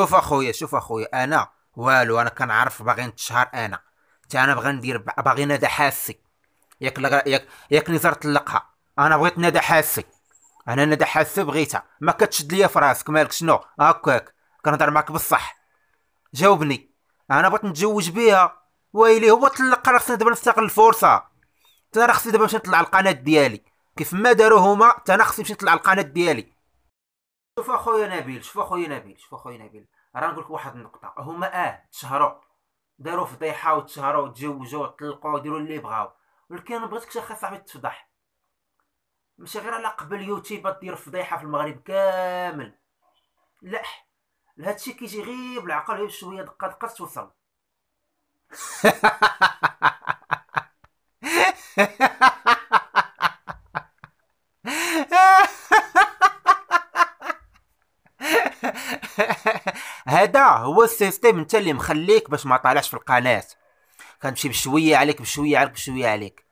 شوف اخويا شوف اخويا انا والو انا كنعرف باغي نتشهر انا حتى انا بغا ندير باغي ندى حاسي ياك لغ... ياك ياك نزار طلقها انا بغيت ندى حاسي انا ندى حاسي بغيتها ما كتشد ليا في راسك مالك شنو هكاك كنهضر معاك بالصح جاوبني انا بغيت نتزوج بيها ويلي هو طلق راه خصني دابا نستغل الفرصه حتى راه خصني دابا نمشي نطلع القناه ديالي كيف ما داروا هما حتى انا خصني نمشي نطلع القناه ديالي شوف اخويا نبيل شوف اخويا نبيل شوف اخويا نبيل راه نقول لك واحد النقطه هما اه تشهروا داروا فضيحه وتشهروا وتزوجوا وطلقوا وديروا اللي بغاو ولكن بغيتك اخي صاحبي تفضح ماشي غير على قبل يوتيوب دير فضيحه في المغرب كامل لا هادشي كيجي غير بالعقل غير شويه دقه دقه توصل آه، هو السيستم طيب انت اللي مخليك باش ما طالعش في القناه كتمشي بشويه عليك بشويه عليك بشويه عليك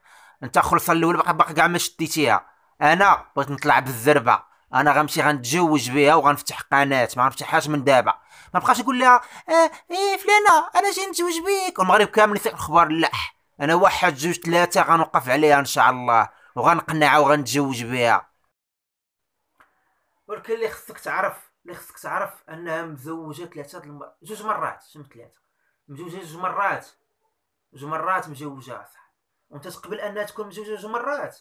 انت خلص الاول باقي باقي كاع ما شديتيها انا بغيت نطلع بالزربه انا غنمشي غنتزوج بها وغنفتح قناه ما غنفتحهاش من دابا ما بقاش نقول لها اه ايه فلانه انا جاي نتزوج بيك والمغرب كامل يثق الاخبار لا انا واحد جوج ثلاثه غنوقف عليها ان شاء الله وغنقنعها وغنتزوج بها ولكن اللي خصك تعرف اللي خصك تعرف انها مزوجه ثلاثه المر... جوج مرات شنو ثلاثه مزوجه جوج مرات جوج مرات مزوجه صح وانت تقبل انها تكون مزوجه جوج مرات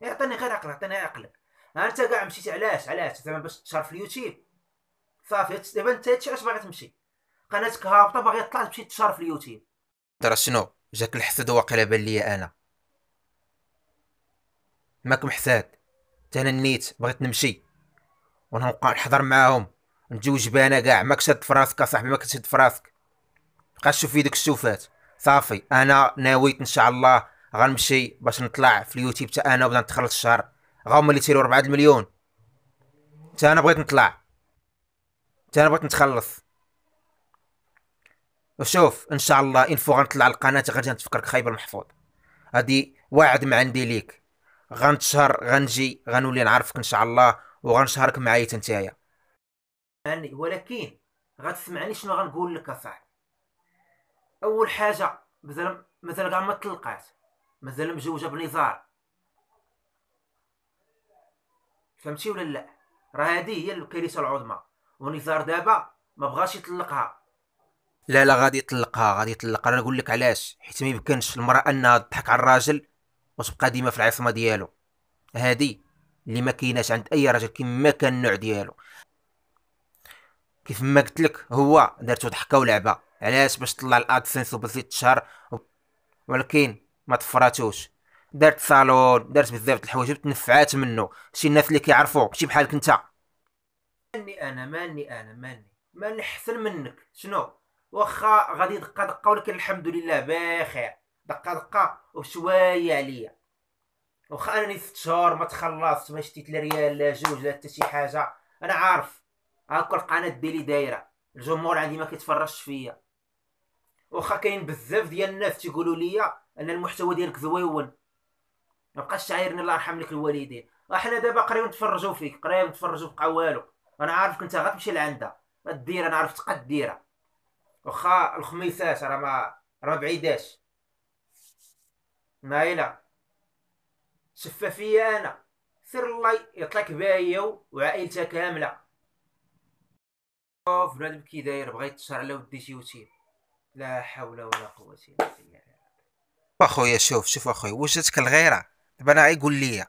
يعطيني غير عقل عطيني عقلك ها انت كاع مشيتي علاش علاش زعما باش تشرف في اليوتيوب صافي دابا انت هادشي علاش باغي تمشي قناتك هابطه باغي تطلع تمشي تشرف في اليوتيوب ترى شنو جاك الحسد واقيلا بان ليا انا ماك محساد انا نيت بغيت نمشي ونبقى نحضر معاهم نجي جبانه كاع ما كشد فراسك اصاحبي ما كتشد فراسك بقا شوف في ديك الشوفات صافي انا ناويت ان شاء الله غنمشي باش نطلع في اليوتيوب حتى انا وبدا نتخلص الشهر غاهم اللي تيروا 4 المليون حتى انا بغيت نطلع حتى انا بغيت نتخلص وشوف ان شاء الله ان فو غنطلع القناه غنجي نتفكرك خايب المحفوظ هادي واعد ما عندي ليك غنتشهر غنجي غنولي نعرفك ان شاء الله وغنشارك معايا تنتهايا يعني ولكن غتسمعني شنو غنقول لك اصاحبي اول حاجه مثلا مثلا كاع ما طلقات مثلا مزوجه بنزار فهمتي ولا لا راه هذه هي الكارثه العظمى ونزار دابا ما بغاش يطلقها لا لا غادي يطلقها غادي يطلقها انا نقول لك علاش حيت ما يمكنش المراه انها تضحك على الراجل وتبقى ديما في العصمه ديالو هادي اللي ما كايناش عند اي راجل كيما كان النوع ديالو كيف ما قلت لك هو دارتو ضحكه ولعبه علاش باش طلع الادسنس وبزيد شهر ولكن ما تفراتوش دارت صالون دارت بزاف د الحوايج تنفعات منه شي الناس اللي كيعرفو شي بحالك انت مالني انا مالني انا مالني مالني حسن منك شنو واخا غادي دقه دقه ولكن الحمد لله بخير دقه دقه وشويه عليا واخا انني ست شهور ما تخلصت ما شتيت لا ريال لا جوج لا حتى شي حاجه انا عارف هاكا القناه ديالي دايره الجمهور عندي ما كيتفرجش فيا واخا كاين بزاف ديال الناس تيقولوا لي ان المحتوى ديالك زويون ما بقاش تعايرني الله يرحم لك الوالدين احنا دابا قريب نتفرجوا فيك قريب نتفرجوا بقى والو انا عارفك كنت غتمشي لعندها غدير انا عارف قد ديرها واخا الخميسات راه ما راه بعيداش ما سفا فيا انا سير الله يعطيك بايا وعائلتها كاملة شوف بنادم كي داير بغا يتشرع على ودي شي وتير لا حول ولا قوة الا بالله اخويا شوف شوف اخويا وجدتك الغيرة دابا انا غيقول لي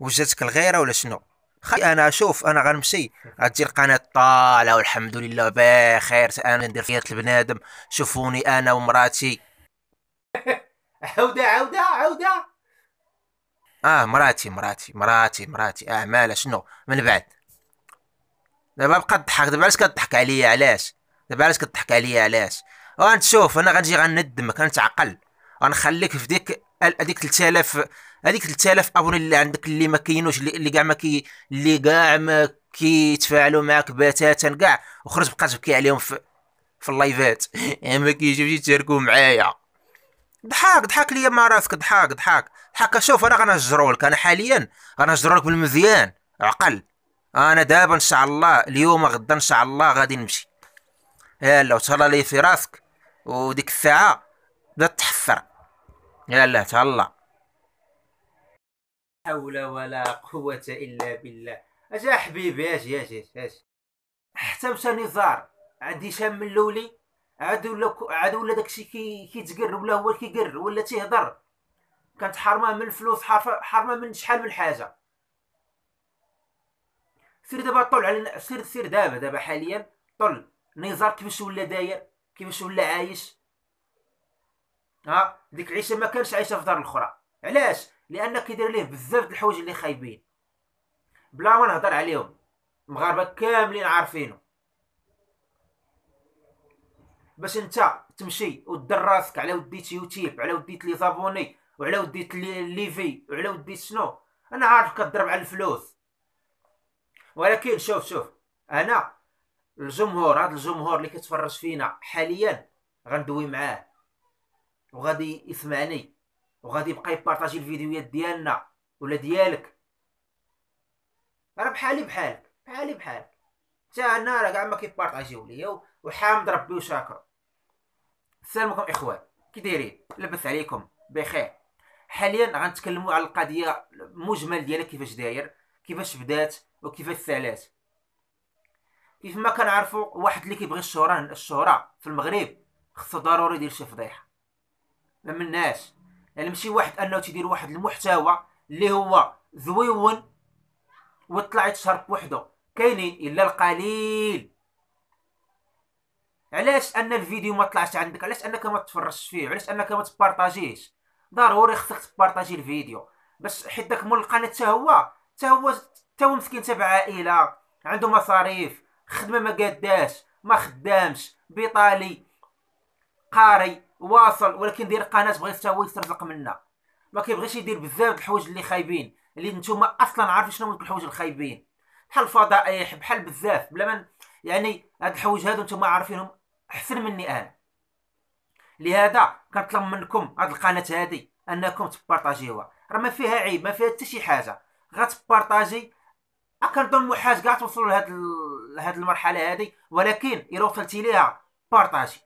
وجدتك الغيرة ولا شنو خي انا شوف انا غنمشي غادي القناه طالعه والحمد لله بخير انا ندير فيات البنادم شوفوني انا ومراتي عوده عوده عوده اه مراتي مراتي مراتي مراتي اه مالا شنو من بعد دابا بقى تضحك دابا علاش كتضحك عليا علاش دابا علاش كتضحك عليا علاش شوف انا غنجي غندمك غنتعقل غنخليك في ديك هذيك 3000 هذيك 3000 ابوني اللي عندك اللي ما كاينوش اللي كاع ما كي اللي كاع ما كيتفاعلوا معاك بتاتا كاع وخرج بقى تبكي عليهم في في اللايفات يعني ما كيجيوش يتشاركوا معايا ضحك ضحك ليا مع راسك ضحك ضحك ضحك شوف انا غنهجرولك انا حاليا غنهجرولك بالمزيان عقل انا دابا ان شاء الله اليوم غدا ان شاء الله غادي نمشي يلا وتهلا لي في راسك وديك الساعه بدا تحسر يلا تهلا حول ولا قوة إلا بالله أجا حبيبي أجي أجي أجي حتى مشى نزار عندي شام من لولي عاد ولا عاد ولا داكشي كي كيتقر ولا هو كيقر ولا تيهضر كانت حرمه من الفلوس حرمه من شحال من حاجه سير دابا طول على سير سير دابا دابا حاليا طول نزار كيفاش ولا داير كيفاش ولا عايش ها ديك العيشه ما كانش عايشه في دار الاخرى علاش لان كيدير ليه بزاف د الحوايج اللي خايبين بلا ما نهضر عليهم المغاربه كاملين عارفينه باش انت تمشي ودير راسك على وديت يوتيوب على وديت لي زابوني وعلى وديت ليفي وعلى وديت شنو انا عارف كضرب على الفلوس ولكن شوف شوف انا الجمهور هذا الجمهور اللي كيتفرج فينا حاليا غندوي معاه وغادي يسمعني وغادي يبقى يبارطاجي الفيديوهات ديالنا ولا ديالك انا بحالي بحالك بحالي بحالك حتى انا راه كاع ما كيبارطاجيو ليا وحامد ربي وشاكر عليكم اخوان كي دايرين لبس عليكم بخير حاليا غنتكلموا على القضيه المجمل ديالها كيفاش داير كيفاش بدات وكيفاش سالات كيف ما كنعرفوا واحد اللي كيبغي الشهره الشهره في المغرب خصو ضروري يدير شي فضيحه ما مناش يعني ماشي واحد انه تيدير واحد المحتوى اللي هو زويون وطلع يتشهر بوحدو كاينين الا القليل علاش ان الفيديو ما طلعش عندك علاش انك ما تفرجش فيه علاش انك ما تبارطاجيش ضروري خصك تبارطاجي الفيديو باش حيت داك مول القناه حتى هو حتى هو حتى هو مسكين تبع عائله عنده مصاريف خدمه ما قاداش ما خدامش بيطالي قاري واصل ولكن دير قناه بغيت حتى هو يترزق منها ما كيبغيش يدير بزاف الحوايج اللي خايبين اللي نتوما اصلا عارفين شنو هما الحوايج الخايبين بحال الفضائح بحال بزاف بلا ما يعني هاد الحوايج هادو نتوما عارفينهم احسن مني انا لهذا كنطلب منكم هاد القناه هادي انكم تبارطاجيوها راه ما فيها عيب ما فيها حتى شي حاجه غتبارطاجي كنظن محاج كاع توصلوا لهاد لهاد المرحله هادي ولكن الى وصلتي ليها بارطاجي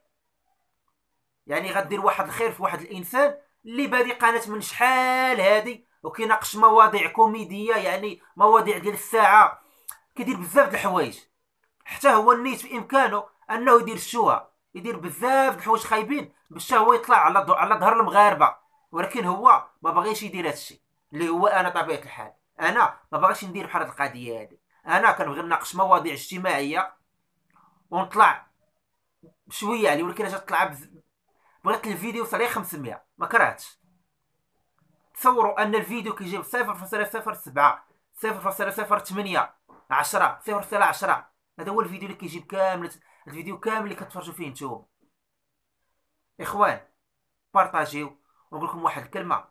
يعني غدير واحد الخير في واحد الانسان اللي بادي قناه من شحال هادي وكيناقش مواضيع كوميديه يعني مواضيع ديال الساعه كيدير بزاف د الحوايج حتى هو النيت بامكانه انه يدير الشوهه يدير بزاف د الحوايج خايبين باش هو يطلع على دو... على ظهر المغاربه ولكن هو ما باغيش يدير هذا الشيء اللي هو انا طبيعه الحال انا ما باغيش ندير بحال هاد القضيه هادي انا كنبغي نناقش مواضيع اجتماعيه ونطلع شويه عليه ولكن اجي طلع بز... بغيت الفيديو صار 500 ما كرهتش تصوروا ان الفيديو كيجيب 0.007 0.008 10 0.10 هذا هو الفيديو اللي كيجيب كامل الفيديو كامل اللي كتفرجوا فيه نتوما اخوان بارطاجيو ونقول لكم واحد الكلمه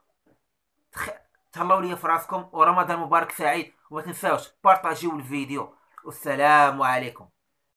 تخ... تهلاو ليا في راسكم ورمضان مبارك سعيد وما تنساوش بارطاجيو الفيديو والسلام عليكم